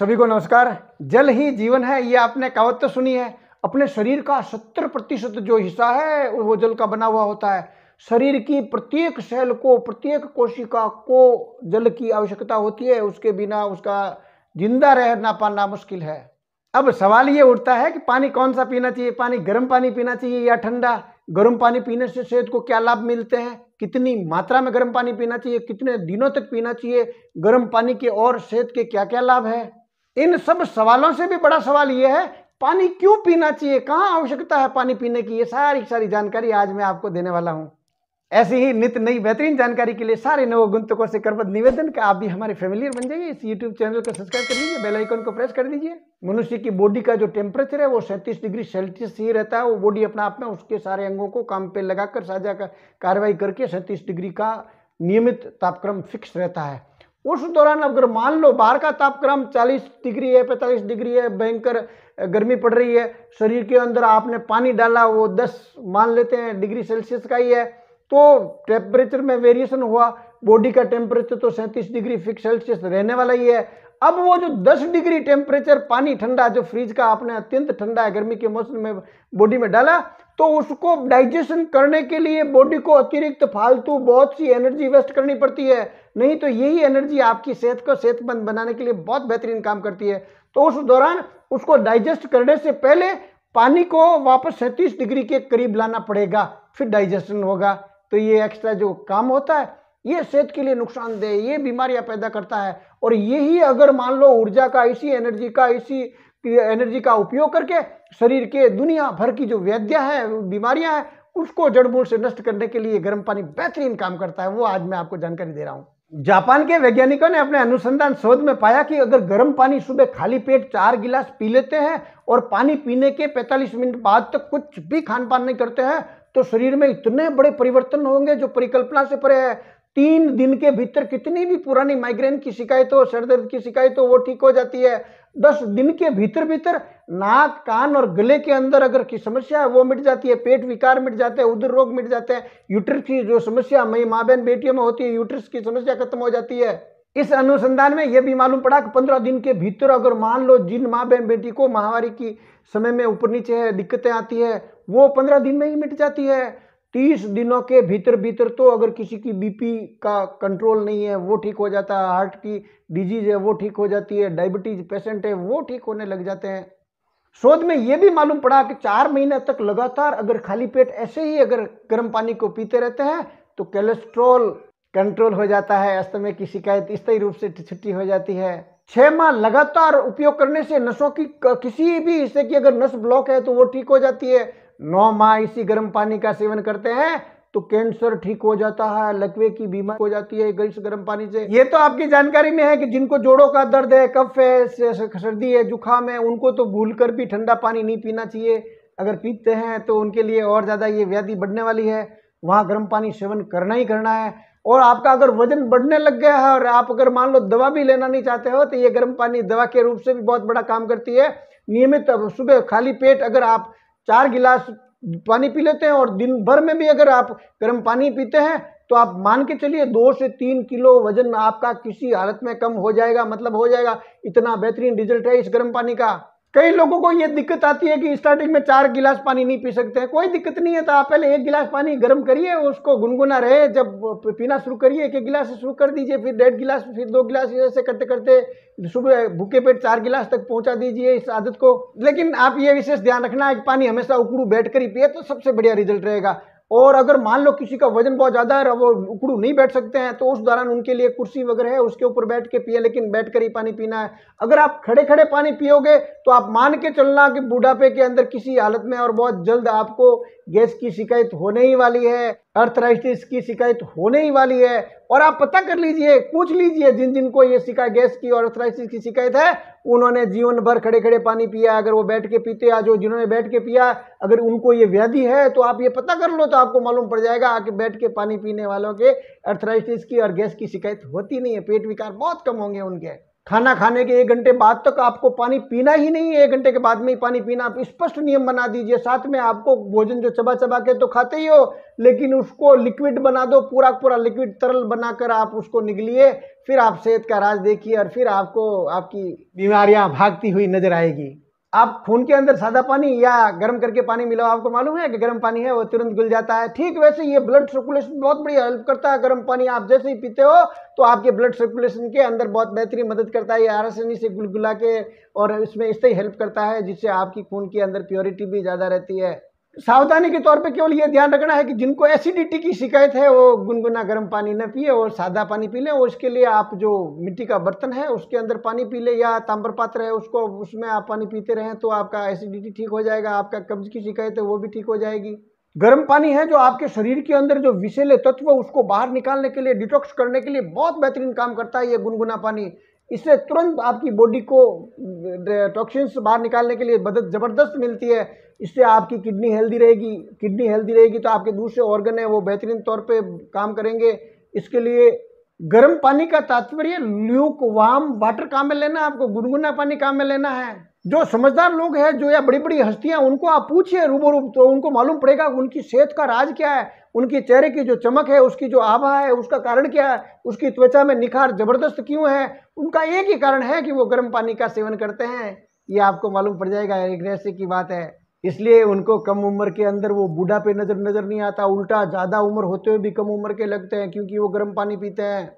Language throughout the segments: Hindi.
सभी को नमस्कार जल ही जीवन है ये आपने कहावत तो सुनी है अपने शरीर का सत्तर प्रतिशत जो हिस्सा है वो जल का बना हुआ होता है शरीर की प्रत्येक सेल को प्रत्येक कोशिका को जल की आवश्यकता होती है उसके बिना उसका जिंदा रह ना पाना मुश्किल है अब सवाल ये उठता है कि पानी कौन सा पीना चाहिए पानी गर्म पानी पीना चाहिए या ठंडा गर्म पानी पीने से सेहत को क्या लाभ मिलते हैं कितनी मात्रा में गर्म पानी पीना चाहिए कितने दिनों तक पीना चाहिए गर्म पानी के और सेहत के क्या क्या लाभ है इन सब सवालों से भी बड़ा सवाल यह है पानी क्यों पीना चाहिए कहाँ आवश्यकता है पानी पीने की ये सारी सारी जानकारी आज मैं आपको देने वाला हूँ ऐसी ही नित नई बेहतरीन जानकारी के लिए सारे नव गुंतकों से करबद्ध निवेदन का आप भी हमारे फैमिलियर बन जाइए इस यूट्यूब चैनल को सब्सक्राइब कर लीजिए बेल आइकन को प्रेस कर दीजिए मनुष्य की बॉडी का जो टेम्परेचर है वो सैंतीस डिग्री सेल्सियस ही रहता है वो बॉडी अपना आप में उसके सारे अंगों को काम पे लगाकर साझा कर कार्रवाई करके सैंतीस डिग्री का नियमित तापक्रम फिक्स रहता है उस दौरान अगर मान लो बाहर का तापक्रम 40 डिग्री है 45 डिग्री है भयंकर गर्मी पड़ रही है शरीर के अंदर आपने पानी डाला वो 10 मान लेते हैं डिग्री सेल्सियस का ही है तो टेम्परेचर में वेरिएशन हुआ बॉडी का टेम्परेचर तो सैंतीस डिग्री फिक्स सेल्सियस रहने वाला ही है अब वो जो 10 डिग्री टेम्परेचर पानी ठंडा जो फ्रिज का आपने अत्यंत ठंडा है गर्मी के मौसम में बॉडी में डाला तो उसको डाइजेशन करने के लिए बॉडी को अतिरिक्त फालतू बहुत सी एनर्जी वेस्ट करनी पड़ती है नहीं तो यही एनर्जी आपकी सेहत को सेहतमंद बनाने के लिए बहुत बेहतरीन काम करती है तो उस दौरान उसको डाइजेस्ट करने से पहले पानी को वापस सैंतीस डिग्री के करीब लाना पड़ेगा फिर डाइजेशन होगा तो ये एक्स्ट्रा जो काम होता है ये सेहत के लिए नुकसानदेह ये बीमारियां पैदा करता है और यही अगर मान लो ऊर्जा का इसी एनर्जी का इसी एनर्जी का उपयोग करके शरीर के दुनिया भर की जो वैद्या है बीमारियां हैं उसको जड़ मूल से नष्ट करने के लिए गर्म पानी बेहतरीन काम करता है वो आज मैं आपको जानकारी दे रहा हूँ जापान के वैज्ञानिकों ने अपने अनुसंधान शोध में पाया कि अगर गर्म पानी सुबह खाली पेट चार गिलास पी लेते हैं और पानी पीने के 45 मिनट बाद तक तो कुछ भी खान पान नहीं करते हैं तो शरीर में इतने बड़े परिवर्तन होंगे जो परिकल्पना से परे है तीन दिन के भीतर कितनी भी पुरानी माइग्रेन की शिकायत हो सर दर्द की शिकायत हो वो ठीक हो जाती है दस दिन के भीतर भीतर नाक कान और गले के अंदर अगर की समस्या है वो मिट जाती है पेट विकार मिट जाते हैं उधर रोग मिट जाते हैं यूट्रस की जो समस्या मई माँ बहन बेटियों में होती है यूट्रस की समस्या खत्म हो जाती है इस अनुसंधान में यह भी मालूम पड़ा कि पंद्रह दिन के भीतर अगर मान लो जिन माँ बहन बेटी को महावारी की समय में ऊपर नीचे है दिक्कतें आती है वो पंद्रह दिन में ही मिट जाती है तीस दिनों के भीतर भीतर तो अगर किसी की बीपी का कंट्रोल नहीं है वो ठीक हो जाता है हार्ट की डिजीज है वो ठीक हो जाती है डायबिटीज पेशेंट है वो ठीक होने लग जाते हैं शोध में ये भी मालूम पड़ा कि चार महीने तक लगातार अगर खाली पेट ऐसे ही अगर गर्म पानी को पीते रहते हैं तो कोलेस्ट्रॉल कंट्रोल हो जाता है अस्थमे की शिकायत स्थायी रूप से छुट्टी हो जाती है छः माह लगातार उपयोग करने से नसों की किसी भी हिस्से की अगर नस ब्लॉक है तो वो ठीक हो जाती है नौ माह इसी गर्म पानी का सेवन करते हैं तो कैंसर ठीक हो जाता है लकवे की बीमारी हो जाती है गर्म गर्म पानी से ये तो आपकी जानकारी में है कि जिनको जोड़ों का दर्द है कफ है सर्दी है जुकाम है उनको तो भूल कर भी ठंडा पानी नहीं पीना चाहिए अगर पीते हैं तो उनके लिए और ज़्यादा ये व्याधि बढ़ने वाली है वहाँ गर्म पानी सेवन करना ही करना है और आपका अगर वजन बढ़ने लग गया है और आप अगर मान लो दवा भी लेना नहीं चाहते हो तो ये गर्म पानी दवा के रूप से भी बहुत बड़ा काम करती है नियमित सुबह खाली पेट अगर आप चार गिलास पानी पी लेते हैं और दिन भर में भी अगर आप गर्म पानी पीते हैं तो आप मान के चलिए दो से तीन किलो वजन आपका किसी हालत में कम हो जाएगा मतलब हो जाएगा इतना बेहतरीन रिजल्ट है इस गर्म पानी का कई लोगों को ये दिक्कत आती है कि स्टार्टिंग में चार गिलास पानी नहीं पी सकते हैं कोई दिक्कत नहीं है तो आप पहले एक गिलास पानी गर्म करिए उसको गुनगुना रहे जब पीना शुरू करिए एक गिलास से शुरू कर दीजिए फिर डेढ़ गिलास फिर दो गिलास ऐसे करते करते सुबह भूखे पेट चार गिलास तक पहुंचा दीजिए इस आदत को लेकिन आप ये विशेष ध्यान रखना है कि पानी हमेशा उकड़ू बैठ कर ही पिए तो सबसे बढ़िया रिजल्ट रहेगा और अगर मान लो किसी का वजन बहुत ज़्यादा है वो उकड़ू नहीं बैठ सकते हैं तो उस दौरान उनके लिए कुर्सी वगैरह है उसके ऊपर बैठ के पिए लेकिन बैठ कर ही पानी पीना है अगर आप खड़े खड़े पानी पियोगे तो आप मान के चलना कि बुढ़ापे के अंदर किसी हालत में और बहुत जल्द आपको गैस की शिकायत होने ही वाली है अर्थराइटिस की शिकायत होने ही वाली है और आप पता कर लीजिए पूछ लीजिए जिन जिनको ये शिकायत गैस की और अर्थराइटिस की शिकायत है उन्होंने जीवन भर खड़े खड़े पानी पिया अगर वो बैठ के पीते आज वो जिन्होंने बैठ के पिया अगर उनको ये व्याधि है तो आप ये पता कर लो तो आपको मालूम पड़ जाएगा आके बैठ के पानी पीने वालों के अर्थराइटिस की और गैस की शिकायत होती नहीं है पेट विकार बहुत कम होंगे उनके खाना खाने के एक घंटे बाद तक आपको पानी पीना ही नहीं है एक घंटे के बाद में ही पानी पीना आप स्पष्ट नियम बना दीजिए साथ में आपको भोजन जो चबा चबा के तो खाते ही हो लेकिन उसको लिक्विड बना दो पूरा पूरा लिक्विड तरल बनाकर आप उसको निकलिए फिर आप सेहत का राज देखिए और फिर आपको आपकी बीमारियां भागती हुई नजर आएगी आप खून के अंदर सादा पानी या गर्म करके पानी मिलाओ आपको मालूम है कि गर्म पानी है वो तुरंत घुल जाता है ठीक वैसे ये ब्लड सर्कुलेशन बहुत बढ़िया हेल्प करता है गर्म पानी आप जैसे ही पीते हो तो आपके ब्लड सर्कुलेशन के अंदर बहुत बेहतरीन मदद करता है ये आरसनी से गुलगुला के और इसमें इससे हेल्प करता है जिससे आपकी खून के अंदर प्योरिटी भी ज़्यादा रहती है सावधानी के तौर पे केवल ये ध्यान रखना है कि जिनको एसिडिटी की शिकायत है वो गुनगुना गर्म पानी न पिए और सादा पानी पी लें और उसके लिए आप जो मिट्टी का बर्तन है उसके अंदर पानी पी लें या तांबर पात्र है उसको उसमें आप पानी पीते रहें तो आपका एसिडिटी ठीक हो जाएगा आपका कब्ज की शिकायत है वो भी ठीक हो जाएगी गर्म पानी है जो आपके शरीर के अंदर जो विषैले तत्व उसको बाहर निकालने के लिए डिटॉक्स करने के लिए बहुत बेहतरीन काम करता है ये गुनगुना पानी इससे तुरंत आपकी बॉडी को टॉक्सिन्स बाहर निकालने के लिए मदद ज़बरदस्त मिलती है इससे आपकी किडनी हेल्दी रहेगी किडनी हेल्दी रहेगी तो आपके दूसरे ऑर्गन है वो बेहतरीन तौर पे काम करेंगे इसके लिए गर्म पानी का तात्पर्य ल्यूक वाम वाटर काम में लेना आपको गुनगुना पानी काम में लेना है जो समझदार लोग हैं जो या बड़ी बड़ी हस्तियां उनको आप पूछिए रूबरू तो उनको मालूम पड़ेगा उनकी सेहत का राज क्या है उनकी चेहरे की जो चमक है उसकी जो आभा है उसका कारण क्या है उसकी त्वचा में निखार जबरदस्त क्यों है उनका एक ही कारण है कि वो गर्म पानी का सेवन करते हैं ये आपको मालूम पड़ जाएगा एक रहस्य की बात है इसलिए उनको कम उम्र के अंदर वो बूढ़ा पे नज़र नज़र नहीं आता उल्टा ज़्यादा उम्र होते हुए भी कम उम्र के लगते हैं क्योंकि वो गर्म पानी पीते हैं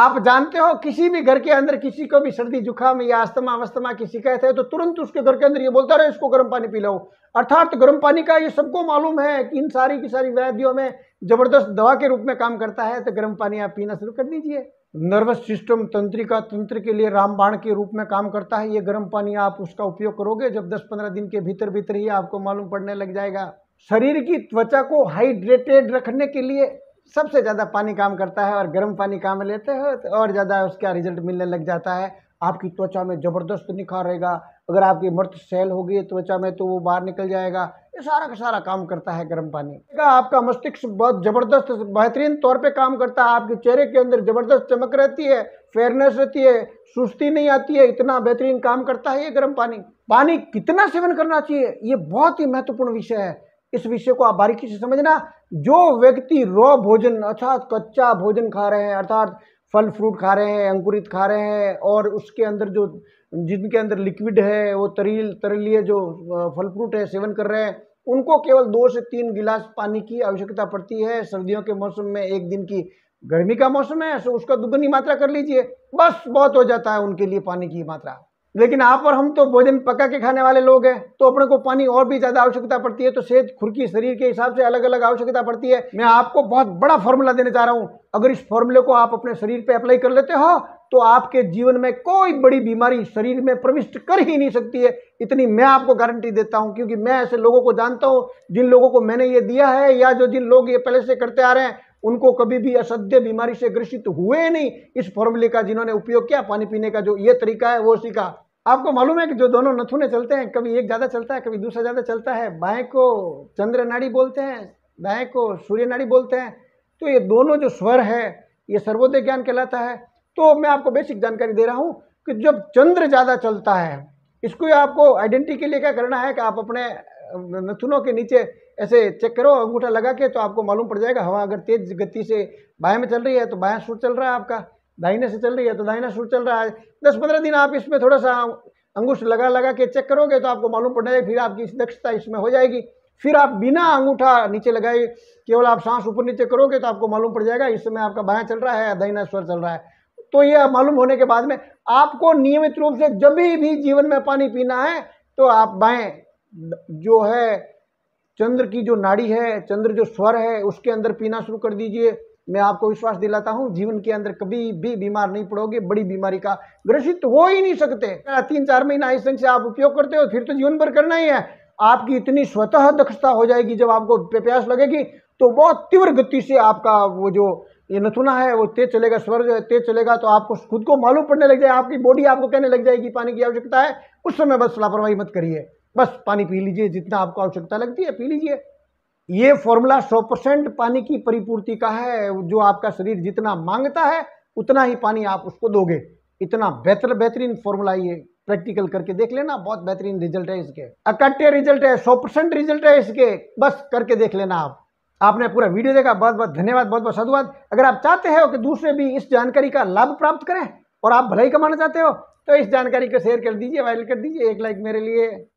आप जानते हो किसी भी घर के अंदर किसी को भी सर्दी जुकाम या अस्थमा अवस्थमा की शिकायत है तो तुरंत उसके घर के अंदर ये बोलता रहे इसको गर्म पानी पिलाओ अर्थात गर्म पानी का ये सबको मालूम है कि इन सारी की सारी व्याधियों में जबरदस्त दवा के रूप में काम करता है तो गर्म पानी आप पीना शुरू कर दीजिए नर्वस सिस्टम तंत्रिका तंत्र के लिए रामबाण के रूप में काम करता है ये गर्म पानी आप उसका उपयोग करोगे जब दस पंद्रह दिन के भीतर भीतर ही आपको मालूम पड़ने लग जाएगा शरीर की त्वचा को हाइड्रेटेड रखने के लिए सबसे ज़्यादा पानी काम करता है और गर्म पानी काम लेते हो तो और ज़्यादा उसका रिजल्ट मिलने लग जाता है आपकी त्वचा में ज़बरदस्त निखार रहेगा अगर आपकी मृत सेल होगी त्वचा में तो वो बाहर निकल जाएगा ये सारा का सारा काम करता है गर्म पानी आपका मस्तिष्क बहुत ज़बरदस्त बेहतरीन तौर पे काम करता है आपके चेहरे के अंदर ज़बरदस्त चमक रहती है फेयरनेस रहती है सुस्ती नहीं आती है इतना बेहतरीन काम करता है ये गर्म पानी पानी कितना सेवन करना चाहिए ये बहुत ही महत्वपूर्ण विषय है इस विषय को आप बारीकी से समझना जो व्यक्ति रॉ भोजन अर्थात कच्चा भोजन खा रहे हैं अर्थात फल फ्रूट खा रहे हैं अंकुरित खा रहे हैं और उसके अंदर जो जिनके अंदर लिक्विड है वो तरील तरलीय जो फल फ्रूट है सेवन कर रहे हैं उनको केवल दो से तीन गिलास पानी की आवश्यकता पड़ती है सर्दियों के मौसम में एक दिन की गर्मी का मौसम है सो उसका दुगनी मात्रा कर लीजिए बस बहुत हो जाता है उनके लिए पानी की मात्रा लेकिन आप और हम तो भोजन पका के खाने वाले लोग हैं तो अपने को पानी और भी ज्यादा आवश्यकता पड़ती है तो सेहत खुरकी शरीर के हिसाब से अलग अलग आवश्यकता पड़ती है मैं आपको बहुत बड़ा फॉर्मूला देने जा रहा हूँ अगर इस फॉर्मूले को आप अपने शरीर पर अप्लाई कर लेते हो तो आपके जीवन में कोई बड़ी बीमारी शरीर में प्रविष्ट कर ही नहीं सकती है इतनी मैं आपको गारंटी देता हूँ क्योंकि मैं ऐसे लोगों को जानता हूँ जिन लोगों को मैंने ये दिया है या जो जिन लोग ये पहले से करते आ रहे हैं उनको कभी भी असाध्य बीमारी से ग्रसित हुए नहीं इस फॉर्मूले का जिन्होंने उपयोग किया पानी पीने का जो ये तरीका है वो सीखा आपको मालूम है कि जो दोनों नथुने चलते हैं कभी एक ज़्यादा चलता है कभी दूसरा ज़्यादा चलता है बाएं को चंद्र नाड़ी बोलते हैं दाएं को सूर्य नाड़ी बोलते हैं तो ये दोनों जो स्वर है ये सर्वोदय ज्ञान कहलाता है तो मैं आपको बेसिक जानकारी दे रहा हूँ कि जब चंद्र ज़्यादा चलता है इसको आपको आइडेंटिटी के लिए क्या करना है कि आप अपने नथुनों के नीचे ऐसे चेक करो अंगूठा लगा के तो आपको मालूम पड़ जाएगा हवा अगर तेज गति से बाएं में चल रही है तो बाएं सूर्य चल रहा है आपका दाहिने से चल रही है तो दाहिना सूट चल रहा है दस पंद्रह दिन आप इसमें थोड़ा सा अंगूठ लगा लगा के चेक करोगे तो आपको मालूम पड़ जाएगा फिर आपकी दक्षता इसमें हो जाएगी फिर आप बिना अंगूठा नीचे लगाए केवल आप सांस ऊपर नीचे करोगे तो आपको मालूम पड़ जाएगा इस समय आपका बायां चल रहा है या दाहिना स्वर चल रहा है तो यह मालूम होने के बाद में आपको नियमित रूप से जब भी जीवन में पानी पीना है तो आप बाएं जो है चंद्र की जो नाड़ी है चंद्र जो स्वर है उसके अंदर पीना शुरू कर दीजिए मैं आपको विश्वास दिलाता हूं जीवन के अंदर कभी भी बीमार नहीं पड़ोगे बड़ी बीमारी का ग्रसित हो ही नहीं सकते तीन चार महीना आई ढंग से आप उपयोग करते हो फिर तो जीवन भर करना ही है आपकी इतनी स्वतः दक्षता हो जाएगी जब आपको प्यास लगेगी तो बहुत तीव्र गति से आपका वो जो ये नथुना है वो तेज चलेगा स्वर जो है तेज चलेगा तो आपको खुद को मालूम पड़ने लग जाए आपकी बॉडी आपको कहने लग जाएगी पानी की आवश्यकता है उस समय बस लापरवाही मत करिए बस पानी पी लीजिए जितना आपको आवश्यकता लगती है पी लीजिए ये फॉर्मूला 100 परसेंट पानी की परिपूर्ति का है जो आपका शरीर जितना मांगता है उतना ही पानी आप उसको दोगे इतना बेहतर बेहतरीन फॉर्मूला ये प्रैक्टिकल करके देख लेना बहुत बेहतरीन रिजल्ट है इसके इकट्ठे रिजल्ट है सौ परसेंट रिजल्ट है इसके बस करके देख लेना आप आपने पूरा वीडियो देखा बहुत बहुत धन्यवाद बहुत बहुत साधुवाद अगर आप चाहते हो कि दूसरे भी इस जानकारी का लाभ प्राप्त करें और आप भलाई कमाना चाहते हो तो इस जानकारी को शेयर कर दीजिए वायरल कर दीजिए एक लाइक मेरे लिए